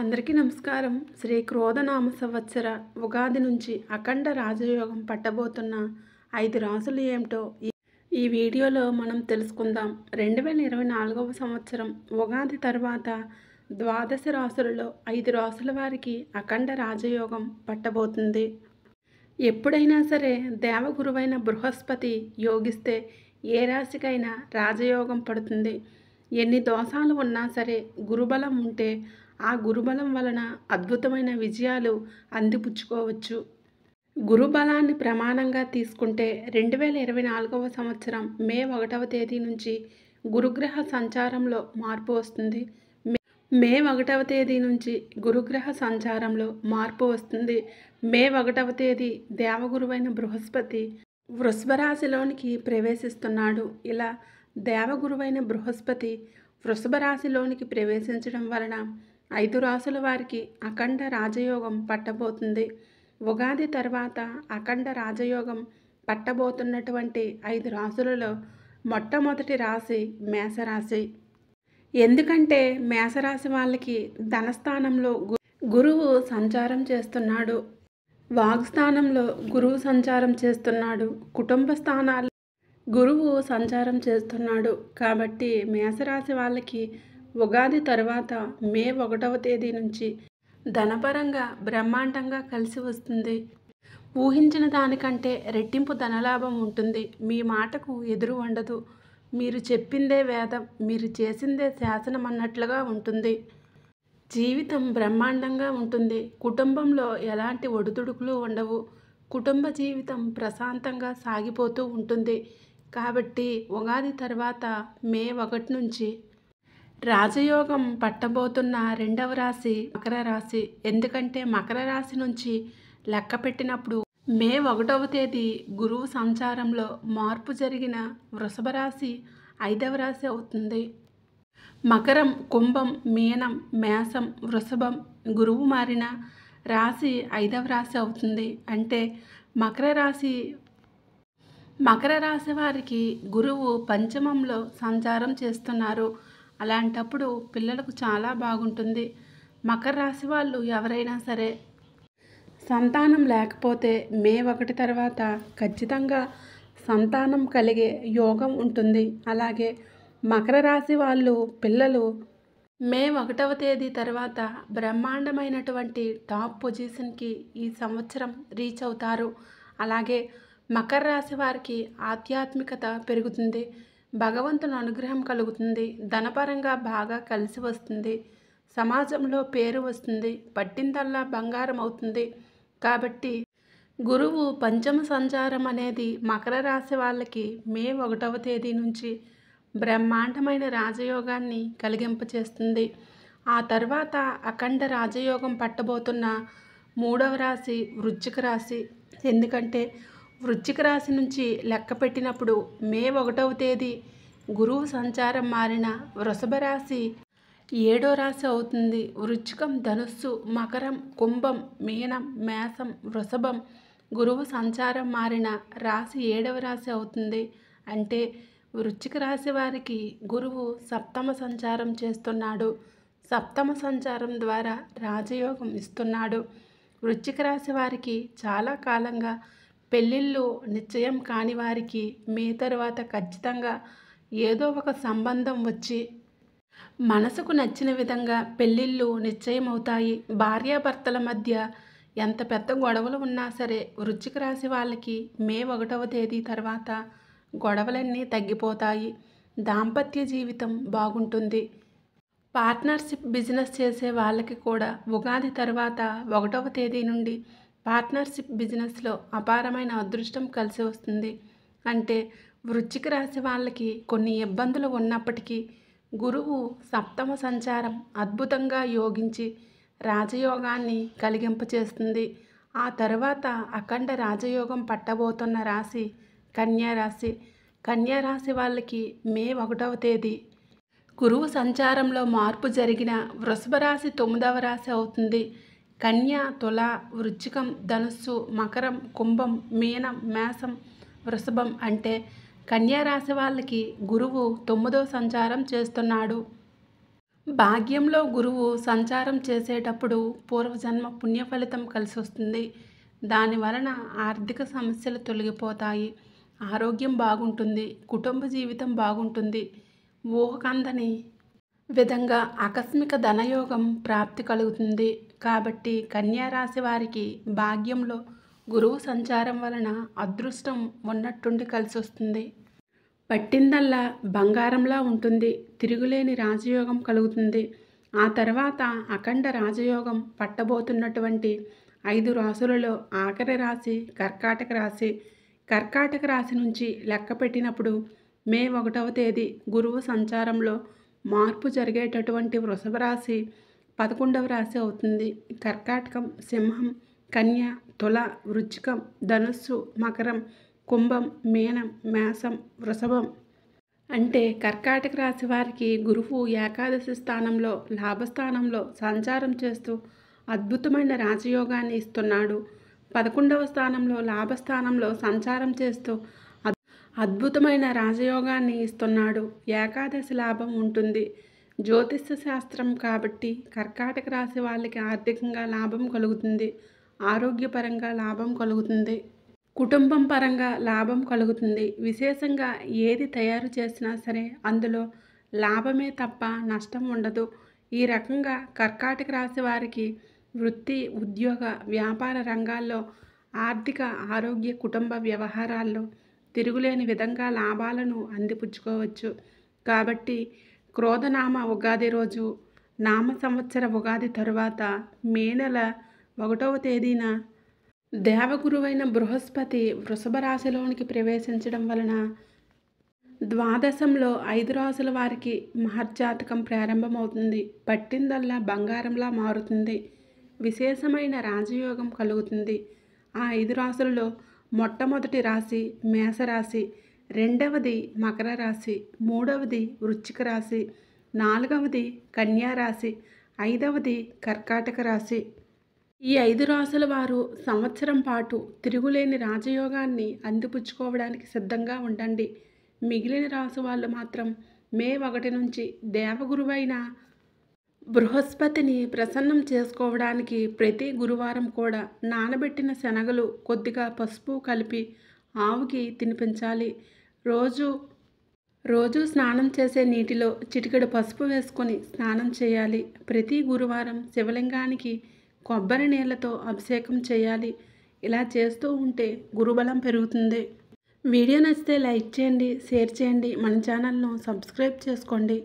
అందరికీ నమస్కారం శ్రీ క్రోధనామ సంవత్సర ఉగాది నుంచి అఖండ రాజయోగం పట్టబోతున్న ఐదు రాసులు ఏమిటో ఈ వీడియోలో మనం తెలుసుకుందాం రెండు వేల ఇరవై నాలుగవ సంవత్సరం ఉగాది తర్వాత ద్వాదశ రాసులలో ఐదు రాసుల వారికి అఖండ రాజయోగం పట్టబోతుంది ఎప్పుడైనా సరే దేవగురువైన బృహస్పతి యోగిస్తే ఏ రాశికైనా రాజయోగం పడుతుంది ఎన్ని దోషాలు ఉన్నా సరే గురుబలం ఉంటే ఆ గురుబలం వలన అద్భుతమైన విజయాలు అందిపుచ్చుకోవచ్చు గురుబలాన్ని ప్రమాణంగా తీసుకుంటే రెండు వేల ఇరవై నాలుగవ సంవత్సరం మే ఒకటవ తేదీ నుంచి గురుగ్రహ సంచారంలో మార్పు వస్తుంది మే ఒకటవ తేదీ నుంచి గురుగ్రహ సంచారంలో మార్పు వస్తుంది మే ఒకటవ తేదీ దేవగురువైన బృహస్పతి వృషభరాశిలోనికి ప్రవేశిస్తున్నాడు ఇలా దేవగురువైన బృహస్పతి వృషభ రాశిలోనికి ప్రవేశించడం వలన ఐదు రాసుల వారికి అఖండ రాజయోగం పట్టబోతుంది ఉగాది తర్వాత అఖండ రాజయోగం పట్టబోతున్నటువంటి ఐదు రాసులలో మొట్టమొదటి రాశి మేషరాశి ఎందుకంటే మేషరాశి వాళ్ళకి ధనస్థానంలో గురువు సంచారం చేస్తున్నాడు వాగ్స్థానంలో గురువు సంచారం చేస్తున్నాడు కుటుంబ స్థానాలు గురువు సంచారం చేస్తున్నాడు కాబట్టి మేషరాశి వాళ్ళకి ఉగాది తర్వాత మే ఒకటవ తేదీ నుంచి ధనపరంగా బ్రహ్మాండంగా కలిసి వస్తుంది ఊహించిన దానికంటే రెట్టింపు ధనలాభం ఉంటుంది మీ మాటకు ఎదురు ఉండదు మీరు చెప్పిందే వేదం మీరు చేసిందే శాసనం అన్నట్లుగా ఉంటుంది జీవితం బ్రహ్మాండంగా ఉంటుంది కుటుంబంలో ఎలాంటి ఒడిదుడుకులు ఉండవు కుటుంబ జీవితం ప్రశాంతంగా సాగిపోతూ ఉంటుంది కాబట్టి ఉగాది తర్వాత మే ఒకటి నుంచి రాజయోగం పట్టబోతున్న రెండవ రాశి మకర రాశి ఎందుకంటే మకర రాశి నుంచి లెక్క పెట్టినప్పుడు మే ఒకటవ తేదీ గురువు సంచారంలో మార్పు జరిగిన వృషభ రాశి ఐదవ రాశి అవుతుంది మకరం కుంభం మీనం మేసం వృషభం గురువు మారిన రాశి ఐదవ రాశి అవుతుంది అంటే మకర రాశి మకర రాశి వారికి గురువు పంచమంలో సంచారం చేస్తున్నారు అలాంటప్పుడు పిల్లలకు చాలా బాగుంటుంది మకర రాశి వాళ్ళు ఎవరైనా సరే సంతానం లేకపోతే మే ఒకటి తర్వాత ఖచ్చితంగా సంతానం కలిగే యోగం ఉంటుంది అలాగే మకర రాశి వాళ్ళు పిల్లలు మే ఒకటవ తేదీ తర్వాత బ్రహ్మాండమైనటువంటి టాప్ పొజిషన్కి ఈ సంవత్సరం రీచ్ అవుతారు అలాగే మకర రాశి వారికి ఆధ్యాత్మికత పెరుగుతుంది భగవంతుని అనుగ్రహం కలుగుతుంది ధనపరంగా బాగా కలిసి వస్తుంది సమాజంలో పేరు వస్తుంది పట్టిందల్లా బంగారం అవుతుంది కాబట్టి గురువు పంచమ సంచారం అనేది మకర రాశి వాళ్ళకి మే ఒకటవ తేదీ నుంచి బ్రహ్మాండమైన రాజయోగాన్ని కలిగింపచేస్తుంది ఆ తర్వాత అఖండ రాజయోగం పట్టబోతున్న మూడవ రాశి వృచ్చిక రాశి ఎందుకంటే వృశ్చిక రాశి నుంచి లెక్క పెట్టినప్పుడు మే ఒకటవ తేదీ గురువు సంచారం మారిన వృషభ రాశి ఏడో రాశి అవుతుంది వృచ్చికం ధనుస్సు మకరం కుంభం మీనం మేసం వృషభం గురువు సంచారం మారిన రాశి ఏడవ రాశి అవుతుంది అంటే వృచ్చిక రాశి వారికి గురువు సప్తమ సంచారం చేస్తున్నాడు సప్తమ సంచారం ద్వారా రాజయోగం ఇస్తున్నాడు వృచ్చిక రాశి వారికి చాలా కాలంగా పెళ్ళిళ్ళు నిశ్చయం కాని వారికి మే తర్వాత ఖచ్చితంగా ఏదో ఒక సంబంధం వచ్చి మనసుకు నచ్చిన విధంగా పెళ్ళిళ్ళు నిశ్చయమవుతాయి భార్యాభర్తల మధ్య ఎంత పెద్ద గొడవలు ఉన్నా సరే వృచ్చిక రాశి వాళ్ళకి మే ఒకటవ తేదీ తర్వాత గొడవలన్నీ తగ్గిపోతాయి దాంపత్య జీవితం బాగుంటుంది పార్ట్నర్షిప్ బిజినెస్ చేసే వాళ్ళకి కూడా ఉగాది తర్వాత ఒకటవ తేదీ నుండి పార్ట్నర్షిప్ బిజినెస్లో అపారమైన అదృష్టం కలిసి వస్తుంది అంటే వృచ్చిక రాశి వాళ్ళకి కొన్ని ఇబ్బందులు ఉన్నప్పటికీ గురువు సప్తమ సంచారం అద్భుతంగా యోగించి రాజయోగాన్ని కలిగింపచేస్తుంది ఆ తర్వాత అఖండ రాజయోగం పట్టబోతున్న రాశి కన్యారాశి కన్యారాశి వాళ్ళకి మే ఒకటవ తేదీ గురువు సంచారంలో మార్పు జరిగిన వృషభ రాశి తొమ్మిదవ రాశి అవుతుంది కన్య తుల వృచ్చికం ధనుస్సు మకరం కుంభం మీనం మేసం వృషభం అంటే రాశి వాళ్ళకి గురువు తొమ్మిదో సంచారం చేస్తున్నాడు భాగ్యంలో గురువు సంచారం చేసేటప్పుడు పూర్వజన్మ పుణ్య ఫలితం కలిసి వస్తుంది దాని వలన ఆర్థిక సమస్యలు తొలగిపోతాయి ఆరోగ్యం బాగుంటుంది కుటుంబ జీవితం బాగుంటుంది ఊహకందని విధంగా ఆకస్మిక ధనయోగం ప్రాప్తి కలుగుతుంది కాబట్టి కన్యారాశి వారికి భాగ్యంలో గురువు సంచారం వలన అదృష్టం ఉన్నట్టుండి కలిసి వస్తుంది పట్టిందల్లా బంగారంలా ఉంటుంది తిరుగులేని రాజయోగం కలుగుతుంది ఆ తర్వాత అఖండ రాజయోగం పట్టబోతున్నటువంటి ఐదు రాసులలో ఆఖరి రాశి కర్కాటక రాశి కర్కాటక రాశి నుంచి లెక్క పెట్టినప్పుడు మే ఒకటవ తేదీ గురువు సంచారంలో మార్పు జరిగేటటువంటి వృషభ రాశి పదకొండవ రాశి అవుతుంది కర్కాటకం సింహం కన్య తుల వృచ్చికం ధనుస్సు మకరం కుంభం మీనం మేసం వృషభం అంటే కర్కాటక రాశి వారికి గురువు ఏకాదశి స్థానంలో లాభస్థానంలో సంచారం చేస్తూ అద్భుతమైన రాజయోగాన్ని ఇస్తున్నాడు పదకొండవ స్థానంలో లాభస్థానంలో సంచారం చేస్తూ అద్భుతమైన రాజయోగాన్ని ఇస్తున్నాడు ఏకాదశి లాభం ఉంటుంది జ్యోతిష్య శాస్త్రం కాబట్టి కర్కాటక రాశి వాళ్ళకి ఆర్థికంగా లాభం కలుగుతుంది ఆరోగ్యపరంగా లాభం కలుగుతుంది కుటుంబం పరంగా లాభం కలుగుతుంది విశేషంగా ఏది తయారు చేసినా సరే అందులో లాభమే తప్ప నష్టం ఉండదు ఈ రకంగా కర్కాటక రాశి వారికి వృత్తి ఉద్యోగ వ్యాపార రంగాల్లో ఆర్థిక ఆరోగ్య కుటుంబ వ్యవహారాల్లో తిరుగులేని విధంగా లాభాలను అందిపుచ్చుకోవచ్చు కాబట్టి క్రోధనామ ఉగాది రోజు నామ సంవత్సర ఉగాది తరువాత మే నెల ఒకటవ తేదీన దేవగురువైన బృహస్పతి వృషభ రాశిలోనికి ప్రవేశించడం వలన ద్వాదశంలో ఐదు రాసుల వారికి మహర్జాతకం ప్రారంభమవుతుంది పట్టిందల్లా బంగారంలా మారుతుంది విశేషమైన రాజయోగం కలుగుతుంది ఆ ఐదు రాసులలో మొట్టమొదటి రాశి మేషరాశి రెండవది మకర రాశి మూడవది వృశ్చిక రాశి నాలుగవది రాశి ఐదవది కర్కాటక రాశి ఈ ఐదు రాసుల వారు సంవత్సరం పాటు తిరుగులేని రాజయోగాన్ని అందిపుచ్చుకోవడానికి సిద్ధంగా ఉండండి మిగిలిన రాసు వాళ్ళు మాత్రం మే ఒకటి నుంచి దేవగురువైన బృహస్పతిని ప్రసన్నం చేసుకోవడానికి ప్రతి గురువారం కూడా నానబెట్టిన శనగలు కొద్దిగా పసుపు కలిపి ఆవుకి తినిపించాలి రోజు రోజు స్నానం చేసే నీటిలో చిటికెడు పసుపు వేసుకొని స్నానం చేయాలి ప్రతి గురువారం శివలింగానికి కొబ్బరి నీళ్ళతో అభిషేకం చేయాలి ఇలా చేస్తూ ఉంటే గురుబలం పెరుగుతుంది వీడియో నచ్చితే లైక్ చేయండి షేర్ చేయండి మన ఛానల్ను సబ్స్క్రైబ్ చేసుకోండి